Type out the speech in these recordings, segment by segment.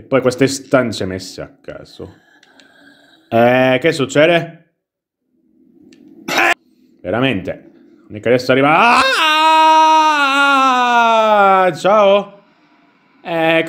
E poi queste stanze messe a caso. Eh, che succede? Veramente. Non è che adesso arriva... Ah! Ciao! Eh...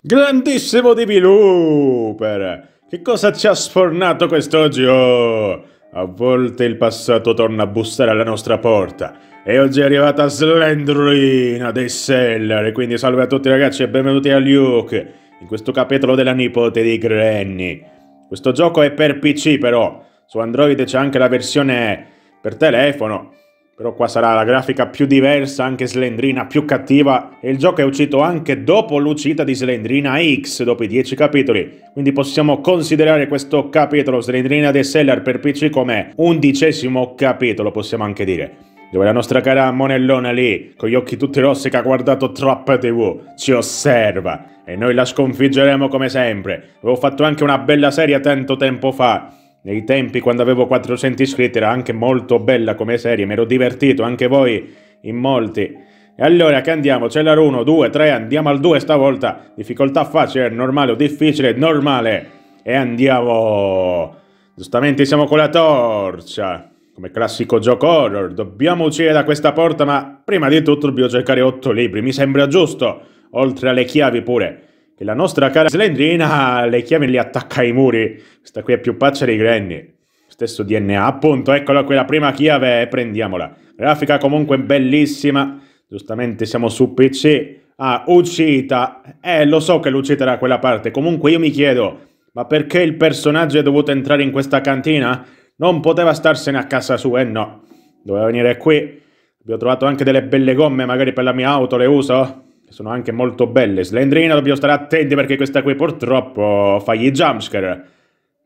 Grandissimo di Looper! Che cosa ci ha sfornato quest'oggi? Oh? A volte il passato torna a bussare alla nostra porta. E oggi è arrivata Slendrina dei Seller. Quindi salve a tutti ragazzi e benvenuti a Luke. In questo capitolo della nipote di Granny. Questo gioco è per PC però. Su Android c'è anche la versione per telefono. Però qua sarà la grafica più diversa, anche Slendrina più cattiva e il gioco è uscito anche dopo l'uscita di Slendrina X, dopo i 10 capitoli. Quindi possiamo considerare questo capitolo Slendrina The Seller per PC come undicesimo capitolo, possiamo anche dire. Dove la nostra cara Monellona lì, con gli occhi tutti rossi che ha guardato troppa tv, ci osserva. E noi la sconfiggeremo come sempre. Avevo fatto anche una bella serie tanto tempo fa nei tempi, quando avevo 400 iscritti, era anche molto bella come serie, mi ero divertito, anche voi in molti. E allora che andiamo? Cellar 1, 2, 3, andiamo al 2 stavolta. Difficoltà facile, normale o difficile, normale. E andiamo... Giustamente siamo con la torcia. Come classico gioco horror, dobbiamo uscire da questa porta, ma prima di tutto dobbiamo cercare 8 libri, mi sembra giusto. Oltre alle chiavi pure che la nostra cara slendrina le chiami e li attacca ai muri. Questa qui è più pazza dei granny. Stesso DNA, appunto, eccola qui la prima chiave e prendiamola. Grafica comunque bellissima, giustamente siamo su PC. Ah, uscita. eh lo so che l'uscita da quella parte, comunque io mi chiedo, ma perché il personaggio è dovuto entrare in questa cantina? Non poteva starsene a casa sua, eh no, doveva venire qui. Vi ho trovato anche delle belle gomme, magari per la mia auto le uso sono anche molto belle. Slendrina, dobbiamo stare attenti perché questa qui purtroppo fa gli jumpscare.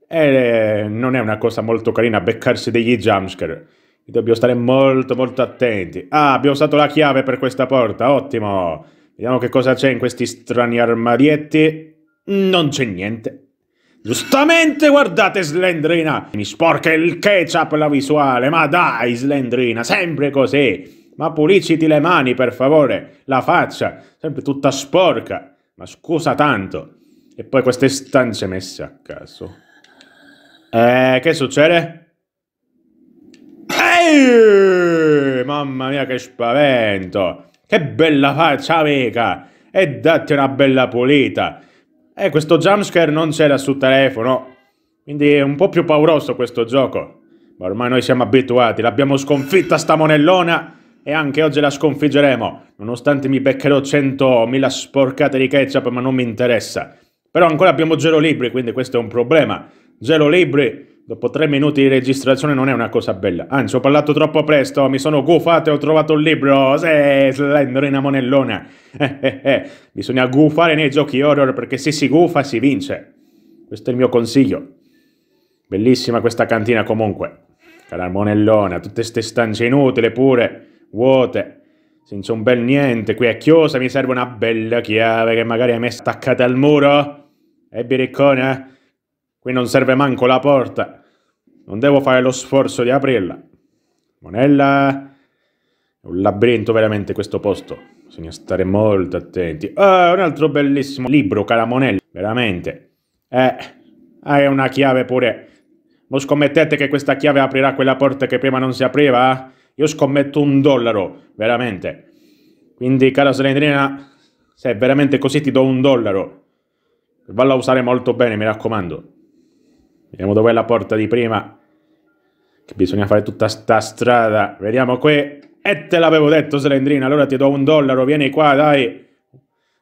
E eh, non è una cosa molto carina beccarsi degli jumpscare. Dobbiamo stare molto molto attenti. Ah, abbiamo usato la chiave per questa porta, ottimo. Vediamo che cosa c'è in questi strani armadietti. Non c'è niente. Giustamente, guardate Slendrina! Mi sporca il ketchup la visuale, ma dai Slendrina, sempre così! Ma pulisciti le mani, per favore, la faccia, sempre tutta sporca. Ma scusa tanto. E poi queste stanze messe a caso. Eh, che succede? Ehi! Mamma mia, che spavento! Che bella faccia, amica! E datti una bella pulita! Eh, questo jumpscare non c'era sul telefono, quindi è un po' più pauroso questo gioco. Ma ormai noi siamo abituati, l'abbiamo sconfitta sta monellona e anche oggi la sconfiggeremo, nonostante mi beccherò 100.000 sporcate di ketchup ma non mi interessa. Però ancora abbiamo zero libri, quindi questo è un problema. Zero libri dopo tre minuti di registrazione non è una cosa bella. Anzi, ho parlato troppo presto, mi sono gufato e ho trovato un libro. Sì, Slenderina Monellona. Eh, eh, eh. Bisogna gufare nei giochi horror perché se si gufa si vince. Questo è il mio consiglio. Bellissima questa cantina comunque. Cara Monellona, tutte ste stanze inutili pure vuote, senza un bel niente, qui è chiusa, mi serve una bella chiave che magari hai messo attaccata al muro. E eh, biriccone, eh? qui non serve manco la porta, non devo fare lo sforzo di aprirla. Monella, è un labirinto veramente questo posto, bisogna stare molto attenti. Ah, oh, un altro bellissimo libro, cara Monella, veramente. Eh, hai una chiave pure... Non scommettete che questa chiave aprirà quella porta che prima non si apriva? Io scommetto un dollaro, veramente. Quindi, cara Serenina, se è veramente così ti do un dollaro. Valla a usare molto bene, mi raccomando. Vediamo dov'è la porta di prima. Che bisogna fare tutta sta strada. Vediamo qui. E te l'avevo detto, Selendrina, allora ti do un dollaro, vieni qua, dai.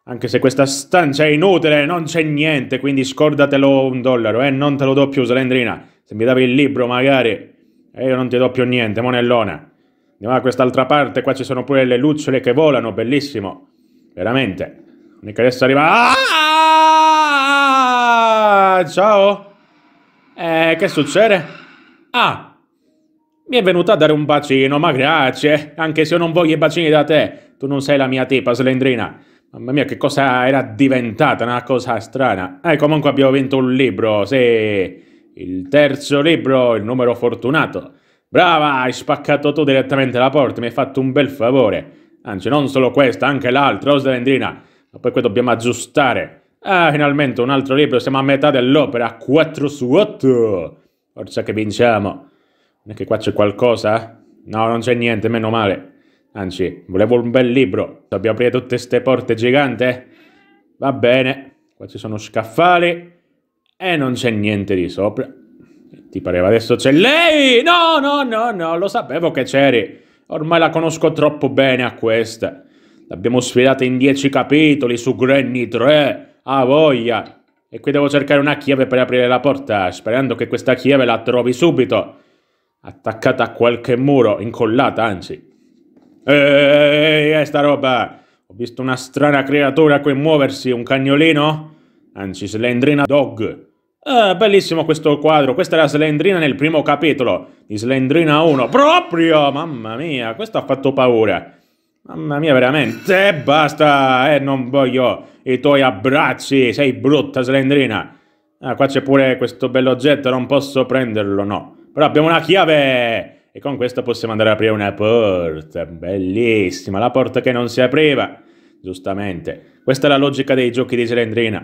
Anche se questa stanza è inutile, non c'è niente, quindi scordatelo un dollaro, eh, non te lo do più, Selendrina. Se mi davi il libro, magari. E eh, io non ti do più niente, monellona. Andiamo da quest'altra parte, qua ci sono pure le lucciole che volano, bellissimo. Veramente. Mica adesso arriva... Ah! Ciao! Eh, che succede? Ah! Mi è venuta a dare un bacino, ma grazie. Anche se io non voglio i bacini da te. Tu non sei la mia tipa, Slendrina. Mamma mia, che cosa era diventata, una cosa strana. Eh, comunque abbiamo vinto un libro, sì. Il terzo libro, il numero fortunato. Brava, hai spaccato tu direttamente la porta, mi hai fatto un bel favore. Anzi, non solo questa, anche l'altra, oh Svelendrina. Ma poi qui dobbiamo aggiustare. Ah, finalmente un altro libro, siamo a metà dell'opera, 4 su 8. Forza che vinciamo. Non è che qua c'è qualcosa? No, non c'è niente, meno male. Anzi, volevo un bel libro. Dobbiamo aprire tutte queste porte gigante. Va bene. Qua ci sono scaffali. E non c'è niente di sopra. Ti pareva adesso c'è lei? No, no, no, no, lo sapevo che c'eri. Ormai la conosco troppo bene a questa. L'abbiamo sfidata in dieci capitoli su Granny 3. Ah, voglia. E qui devo cercare una chiave per aprire la porta, sperando che questa chiave la trovi subito. Attaccata a qualche muro, incollata anzi. Ehi, è sta roba! Ho visto una strana creatura qui muoversi, un cagnolino? Anzi, slendrina dog. Eh, bellissimo questo quadro, questa è la Slendrina nel primo capitolo di Slendrina 1. Proprio, mamma mia, questo ha fatto paura. Mamma mia, veramente, eh, basta, eh, non voglio i tuoi abbracci, sei brutta Slendrina. Ah, qua c'è pure questo bell'oggetto, non posso prenderlo, no. Però abbiamo una chiave e con questa possiamo andare ad aprire una porta, bellissima, la porta che non si apriva, giustamente. Questa è la logica dei giochi di Slendrina.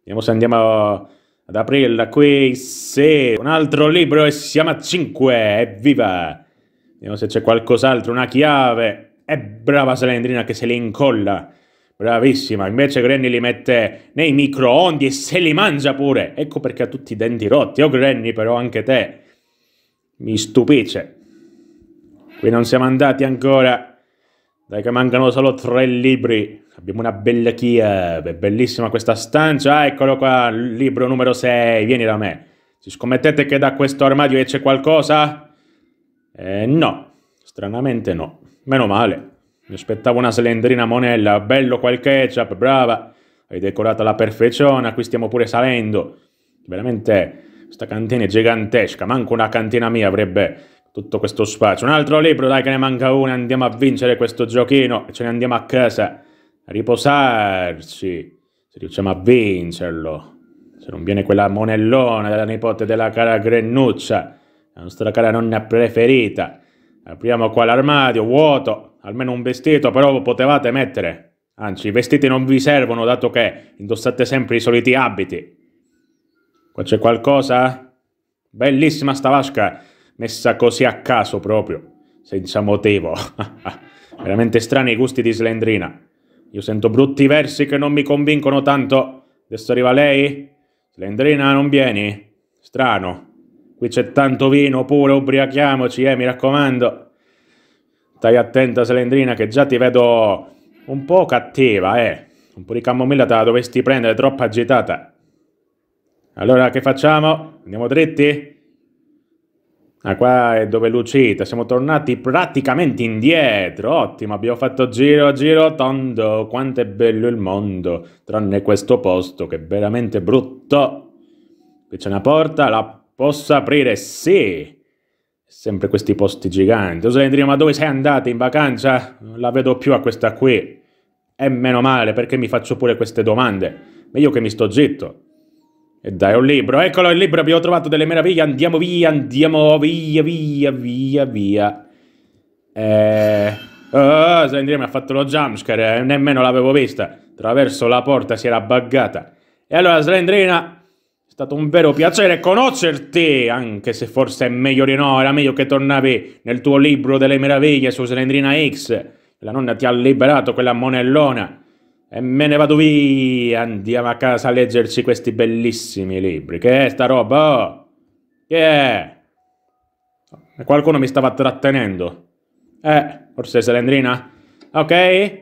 Vediamo se andiamo... A ad aprirla qui, sì, un altro libro e siamo a 5, evviva! Vediamo se c'è qualcos'altro, una chiave, e brava salendrina che se li incolla, bravissima, invece Granny li mette nei microondi e se li mangia pure, ecco perché ha tutti i denti rotti, oh Granny però anche te, mi stupisce, qui non siamo andati ancora... Dai che mancano solo tre libri. Abbiamo una bella Kiev, bellissima questa stanza. Ah, eccolo qua, libro numero 6, vieni da me. Ci scommettete che da questo armadio esce qualcosa? Eh, no, stranamente no. Meno male. Mi aspettavo una slendrina monella, bello quel ketchup, brava. Hai decorato alla perfezione, qui stiamo pure salendo. Veramente, questa cantina è gigantesca, manco una cantina mia avrebbe tutto questo spazio. Un altro libro, dai che ne manca uno, andiamo a vincere questo giochino, e ce ne andiamo a casa a riposarci, se riusciamo a vincerlo. Se non viene quella monellona della nipote della cara Grennuccia, la nostra cara nonna preferita. Apriamo qua l'armadio, vuoto, almeno un vestito, però potevate mettere. Anzi, i vestiti non vi servono, dato che indossate sempre i soliti abiti. Qua c'è qualcosa? Bellissima sta vasca! messa così a caso proprio, senza motivo. Veramente strani i gusti di Slendrina. Io sento brutti versi che non mi convincono tanto. Adesso arriva lei? Slendrina, non vieni? Strano. Qui c'è tanto vino pure, ubriachiamoci, eh, mi raccomando. Stai attenta, Slendrina, che già ti vedo un po' cattiva, eh. Un po' di camomilla te la dovresti prendere, troppo agitata. Allora, che facciamo? Andiamo dritti? Ah, qua è dove l'uscita, siamo tornati praticamente indietro, ottimo, abbiamo fatto giro giro tondo, quanto è bello il mondo, tranne questo posto che è veramente brutto. Qui c'è una porta, la posso aprire, sì! Sempre questi posti giganti. Oslendrino, ma dove sei andata in vacanza? Non la vedo più a questa qui. E meno male, perché mi faccio pure queste domande? Meglio che mi sto zitto. E dai, un libro, eccolo il libro, abbiamo trovato delle meraviglie, andiamo via, andiamo via, via, via, via. Eh... Oh, Sandria mi ha fatto lo jumpscare, eh, nemmeno l'avevo vista. Attraverso la porta si era buggata. E allora, Slendrina, è stato un vero piacere conoscerti, anche se forse è meglio di no, era meglio che tornavi nel tuo libro delle meraviglie su Slendrina X. La nonna ti ha liberato quella monellona. E me ne vado via, andiamo a casa a leggerci questi bellissimi libri. Che è sta roba? Oh, che è? Qualcuno mi stava trattenendo. Eh, forse Selendrina? Ok?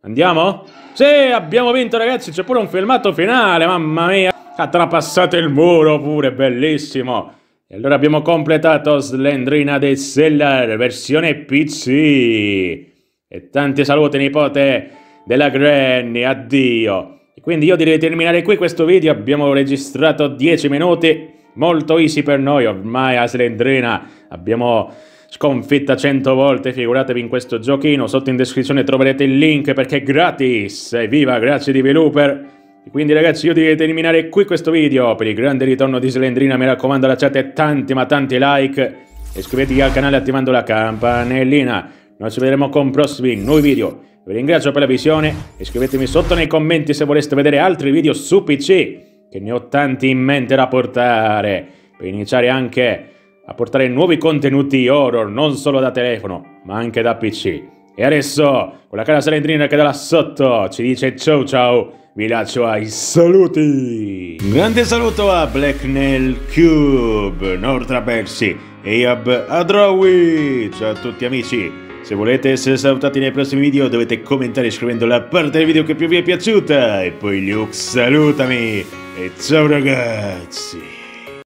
Andiamo? Sì, abbiamo vinto ragazzi, c'è pure un filmato finale, mamma mia! Ha trapassato il muro pure, bellissimo! E allora abbiamo completato Slendrina dei Seller, versione PC! E tanti saluti nipote! della Granny, addio. E quindi io direi di terminare qui questo video, abbiamo registrato 10 minuti, molto easy per noi, ormai a Slendrina abbiamo sconfitta 100 volte, figuratevi in questo giochino, sotto in descrizione troverete il link perché è gratis, evviva, grazie di E Quindi ragazzi io direi di terminare qui questo video, per il grande ritorno di Slendrina mi raccomando lasciate tanti ma tanti like, iscrivetevi al canale attivando la campanellina, noi ci vedremo con prossimi nuovi video. Vi ringrazio per la visione e scrivetemi sotto nei commenti se voleste vedere altri video su PC, che ne ho tanti in mente da portare, per iniziare anche a portare nuovi contenuti horror, non solo da telefono, ma anche da PC. E adesso, con la cara salentrina che da là sotto ci dice ciao ciao, vi lascio ai saluti! Un grande saluto a Blacknell Cube, Nordrabersi e a Adrawi! Ciao a tutti amici! Se volete essere salutati nei prossimi video dovete commentare scrivendo la parte del video che più vi è piaciuta. E poi Luke salutami. E ciao ragazzi.